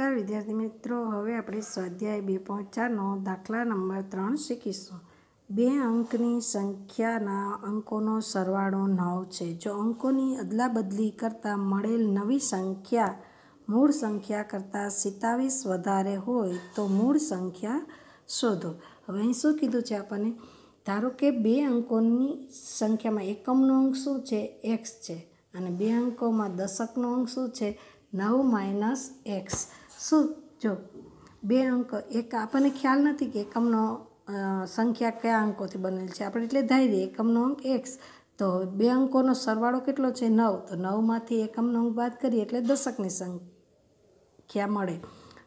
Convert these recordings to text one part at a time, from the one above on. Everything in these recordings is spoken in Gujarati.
નમસ્કાર વિદ્યાર્થી મિત્રો હવે આપણે સ્વાધ્યાય બે પોઈન્ટ ચારનો દાખલા નંબર ત્રણ શીખીશું બે અંકની સંખ્યાના અંકોનો સરવાળો નવ છે જો અંકોની અદલાબદલી કરતાં મળેલ નવી સંખ્યા મૂળ સંખ્યા કરતાં સિત્તાવીસ વધારે હોય તો મૂળ સંખ્યા શોધો હવે અહીં શું કીધું છે આપણને ધારો કે બે અંકોની સંખ્યામાં એકમનો અંક શું છે એક્સ છે અને બે અંકોમાં દશકનો અંક શું છે નવ માઇનસ એક્સ શું જો બે અંક એક આપણને ખ્યાલ નથી કે એકમનો સંખ્યા કયા અંકોથી બનેલ છે આપણે એટલે ધારી દઈએ એકમનો અંક એક્સ તો બે અંકોનો સરવાળો કેટલો છે નવ તો નવમાંથી એકમનો અંક બાદ કરીએ એટલે દશકની સંખ્યા મળે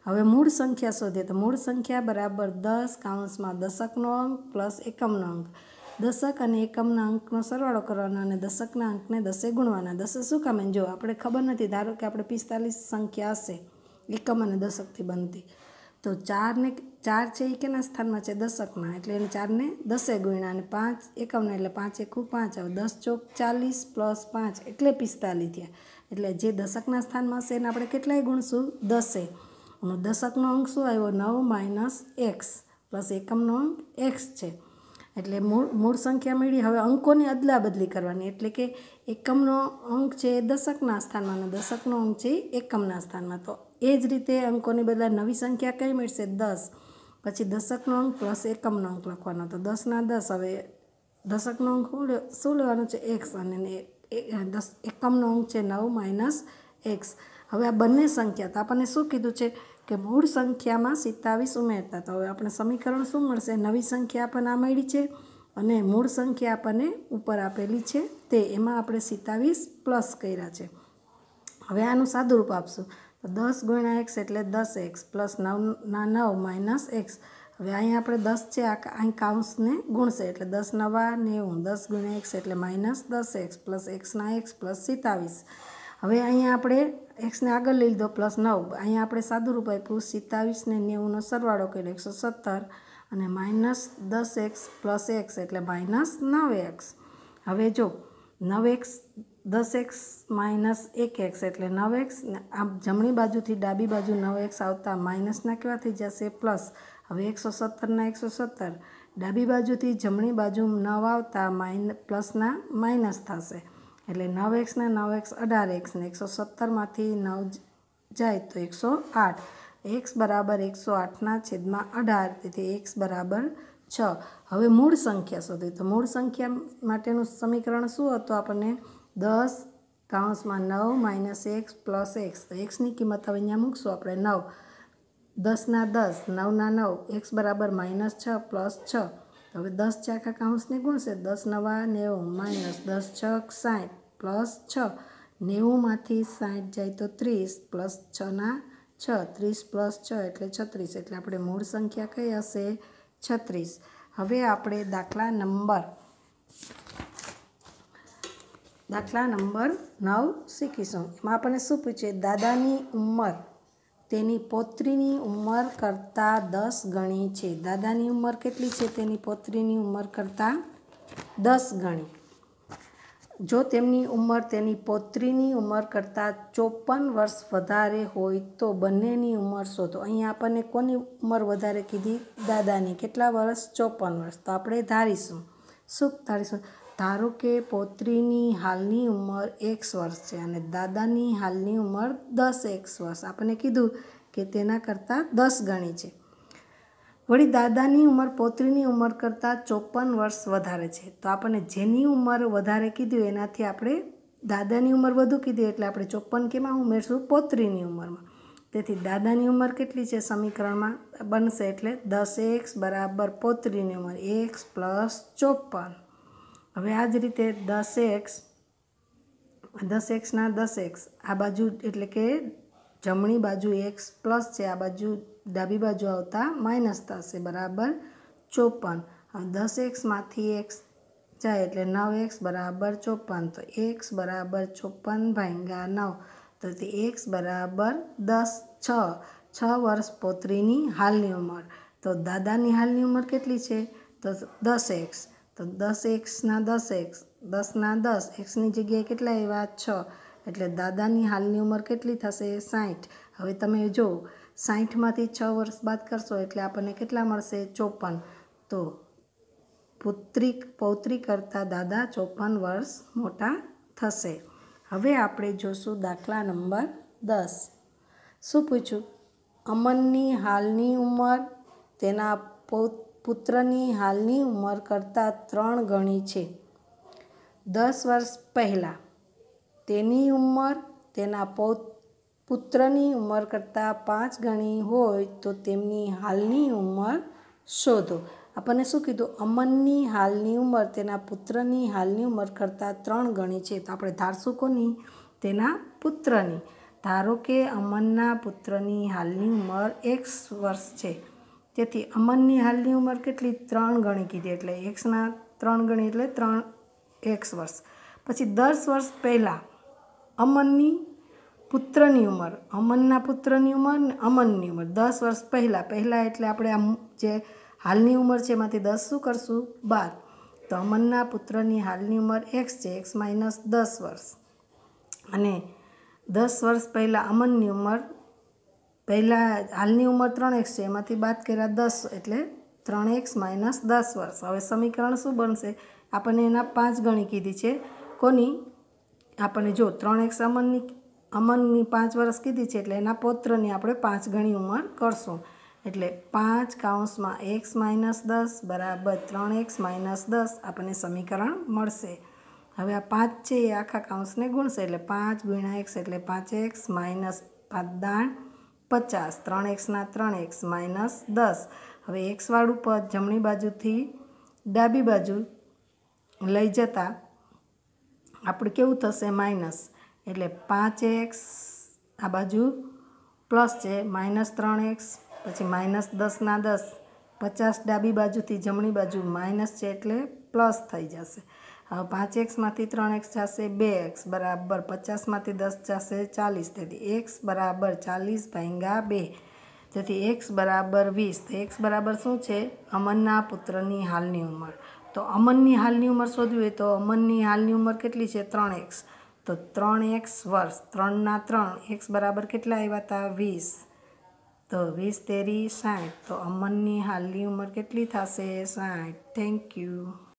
હવે મૂળ સંખ્યા શોધીએ તો મૂળ સંખ્યા બરાબર દસ કાઉન્સમાં દશકનો અંક પ્લસ એકમનો અંક દશક અને એકમના અંકનો સરવાળો કરવાનો અને દશકના અંકને દસે ગુણવાના દશે શું કામ જો આપણે ખબર નથી ધારો કે આપણે પિસ્તાલીસ સંખ્યા હશે એકમ અને દશકથી બનતી તો ચારને ચાર છે એ કેના સ્થાનમાં છે દશકમાં એટલે એને ચારને દસે ગુણ્યા અને પાંચ એકમને એટલે પાંચ એકું પાંચ આવે દસ ચોક ચાલીસ પ્લસ પાંચ એટલે પિસ્તાલીસ થયા એટલે જે દશકના સ્થાનમાં હશે એને આપણે કેટલાય ગુણશું દસે દશકનો અંક શું આવ્યો નવ માઇનસ એક્સ પ્લસ એકમનો અંક એક્સ છે એટલે મૂળ મૂળ સંખ્યા મેળવી હવે અંકોની અદલા બદલી કરવાની એટલે કે એકમનો અંક છે એ દશકના સ્થાનમાં અને દશકનો અંક છે એકમના સ્થાનમાં તો એ જ રીતે અંકોને બદલે નવી સંખ્યા કઈ મળશે દસ પછી દશકનો અંક પ્લસ એકમનો અંક લખવાનો તો દસના દસ હવે દશકનો અંક શું લેવાનો છે એક્સ અને દસ એકમનો અંક છે નવ માઇનસ એક્સ હવે આ બંને સંખ્યા તો આપણને શું કીધું છે કે મૂળ સંખ્યામાં સિત્તાવીસ ઉમેરતા તો હવે આપણે સમીકરણ શું મળશે નવી સંખ્યા પણ આ મળી છે અને મૂળ સંખ્યા આપણને ઉપર આપેલી છે તે એમાં આપણે સિત્તાવીસ પ્લસ કર્યા છે હવે આનું સાદું રૂપ આપશું દસ ગુણ્યા એક્સ એટલે દસ એક્સ પ્લસ નવના નવ માઇનસ એક્સ હવે અહીં આપણે દસ છે આ અહીં કાઉન્સને ગુણશે એટલે દસ નવા નેવું દસ ગુણ્યા એક્સ એટલે માઇનસ દસ એક્સ પ્લસ એક્સના એક્સ પ્લસ સિત્તાવીસ હવે અહીંયા આપણે એક્સને આગળ લઈ લીધો પ્લસ નવ અહીંયા આપણે સાદું રૂપ આપ્યું સિત્તાવીસ ને નેવુંનો સરવાળો કર્યો એકસો સત્તર અને માઇનસ દસ એક્સ પ્લસ એક્સ એટલે માઇનસ નવ એક્સ હવે જો નવ એક્સ દસ એક્સ માઇનસ એક એક્સ એટલે નવ એક્સ આ જમણી બાજુથી ડાબી બાજુ નવ એક્સ આવતા માઇનસના કેવા થઈ જશે પ્લસ હવે એકસો સત્તરના એકસો સત્તર ડાબી બાજુથી જમણી બાજુ નવ આવતા માઇન પ્લસના માઇનસ થશે એટલે નવ એક્સના નવ એક્સ અઢાર એક્સને એકસો સત્તરમાંથી નવ જાય તો એકસો આઠ એક્સ બરાબર એકસો આઠના છેદમાં અઢાર તેથી એક્સ બરાબર છ હવે મૂળ સંખ્યા શોધવી તો મૂળ સંખ્યા માટેનું સમીકરણ શું હતું આપણને દસ કાઉન્સમાં નવ માઇનસ એક્સ પ્લસ એક્સ તો એક્સની કિંમત હવે અહીંયા મૂકશું આપણે નવ દસના દસ નવના નવ એક્સ બરાબર માઇનસ છ પ્લસ છ હવે દસ ચાખા કાઉન્સને ગુણશે દસ નવા નેવું માઇનસ દસ છ સાઠ પ્લસ છ નેવુંમાંથી સાઠ જાય તો ત્રીસ પ્લસ છના છ ત્રીસ પ્લસ છ એટલે છત્રીસ એટલે આપણે મૂળ સંખ્યા કઈ હશે છત્રીસ હવે આપણે દાખલા નંબર દાખલા નંબર નવ શીખીશું એમાં આપણને શું પૂછે દાદાની ઉંમર તેની પોત્રીની ઉંમર કરતાં દસ ગણી છે દાદાની ઉંમર કેટલી છે તેની પોત્રીની ઉંમર કરતાં દસ ગણી જો તેમની ઉંમર તેની પોત્રીની ઉંમર કરતાં ચોપન વર્ષ વધારે હોય તો બંનેની ઉંમર શોધો અહીંયા આપણને કોની ઉંમર વધારે કીધી દાદાની કેટલા વર્ષ ચોપન વર્ષ તો આપણે ધારીશું શું ધારીશું ધારો કે પોત્રીની હાલની ઉંમર એકસ વર્ષ છે અને દાદાની હાલની ઉંમર દસ એકસ વર્ષ આપણને કીધું કે તેના કરતાં દસ ગણી છે વળી દાદાની ઉંમર પોત્રીની ઉંમર કરતાં ચોપન વર્ષ વધારે છે તો આપણને જેની ઉંમર વધારે કીધું એનાથી આપણે દાદાની ઉંમર વધુ કીધી એટલે આપણે ચોપન કેમાં ઉમેરશું પોત્રીની ઉંમરમાં તેથી દાદાની ઉંમર કેટલી છે સમીકરણમાં બનશે એટલે દસ એક્સ બરાબર પોત્રીની ઉંમર એક્સ પ્લસ ચોપન હવે આ જ રીતે દસ એક્સ દસ એક્સના દસ એક્સ આ બાજુ એટલે કે જમણી બાજુ એક્સ પ્લસ છે આ બાજુ ડાબી બાજુ આવતા માઇનસ થશે બરાબર ચોપન દસ એક્સમાંથી એક્સ જાય એટલે નવ એક્સ બરાબર ચોપન તો એક્સ બરાબર ચોપન ભાંગા નવ તો તે એક્સ બરાબર દસ છ છ વર્ષ પોત્રીની હાલની ઉંમર તો દાદાની હાલની ઉંમર કેટલી છે તો દસ એક્સ તો દસ એક્સના દસ એક્સ દસના દસ એક્સની જગ્યાએ કેટલા એવા છ એટલે દાદાની હાલની ઉંમર કેટલી થશે સાઠ હવે તમે જો સાઠમાંથી છ વર્ષ બાદ કરશો એટલે આપણને કેટલા મળશે ચોપન તો પુત્રી પૌત્રી કરતાં દાદા ચોપન વર્ષ મોટા થશે હવે આપણે જોશું દાખલા નંબર દસ શું પૂછ્યું અમનની હાલની ઉંમર તેના પુત્રની હાલની ઉંમર કરતાં ત્રણ ગણી છે દસ વર્ષ પહેલાં તેની ઉંમર તેના પુત્રની ઉંમર કરતાં પાંચ ગણી હોય તો તેમની હાલની ઉંમર શોધો આપણને શું કીધું અમનની હાલની ઉંમર તેના પુત્રની હાલની ઉંમર કરતાં ત્રણ ગણી છે તો આપણે ધારશું કોની તેના પુત્રની ધારો કે અમનના પુત્રની હાલની ઉંમર એક્સ વર્ષ છે તેથી અમનની હાલની ઉંમર કેટલી ત્રણ ગણી કીધી એટલે એક્સના ત્રણ ગણી એટલે ત્રણ એક્સ વર્ષ પછી દસ વર્ષ પહેલાં અમનની પુત્રની ઉંમર અમનના પુત્રની ઉંમર ને અમનની ઉંમર દસ વર્ષ પહેલાં પહેલાં એટલે આપણે આમ જે હાલની ઉંમર છે એમાંથી દસ શું કરશું બાર તો અમનના પુત્રની હાલની ઉંમર એક્સ છે એક્સ માઇનસ દસ વર્ષ અને દસ વર્ષ પહેલાં અમનની ઉંમર પહેલાં હાલની ઉંમર ત્રણ એક્સ છે એમાંથી બાદ કર્યા દસ એટલે ત્રણ એક્સ માઇનસ દસ વર્ષ હવે સમીકરણ શું બનશે આપણને એના પાંચ ગણી કીધી છે કોની આપણને જો ત્રણ એક અમનની અમનની પાંચ વર્ષ કીધી છે એટલે એના પૌત્રની આપણે પાંચ ગણી ઉંમર કરશું એટલે પાંચ કાઉન્સમાં એક્સ માઇનસ દસ બરાબર ત્રણ એક્સ માઇનસ દસ આપણને સમીકરણ મળશે હવે આ પાંચ છે એ આખા કાઉન્સને ગુણશે એટલે પાંચ ગુણ્યા એક્સ એટલે પાંચ એક્સ માઇનસ પાંચ દાણ પચાસ ત્રણ એક્સના ત્રણ એક્સ માઇનસ દસ હવે એક્સવાળું પદ જમણી બાજુથી ડાબી બાજુ લઈ જતાં આપણે કેવું થશે માઇનસ એટલે પાંચ એક્સ આ બાજુ પ્લસ છે માઇનસ ત્રણ એક્સ પછી માઇનસ દસના દસ પચાસ ડાબી બાજુથી જમણી બાજુ માઇનસ છે એટલે પ્લસ થઈ જશે હવે પાંચ એક્સમાંથી ત્રણ એક્સ જશે બે એક્સ બરાબર પચાસમાંથી દસ જશે ચાલીસ તેથી એક્સ બરાબર ચાલીસ ભાંગા બે તેથી એક્સ બરાબર વીસ તો એક્સ બરાબર શું છે અમનના પુત્રની હાલની ઉંમર તો અમનની હાલની ઉંમર શોધવી હોય તો અમનની હાલની ઉંમર કેટલી છે ત્રણ એક્સ તો ત્રણ એક્સ વર્ષ ત્રણના ત્રણ એક્સ બરાબર કેટલા આવ્યા હતા વીસ તો વીસ તેરી સાઠ તો અમનની હાલની ઉંમર કેટલી થશે સાઠ થેન્ક યુ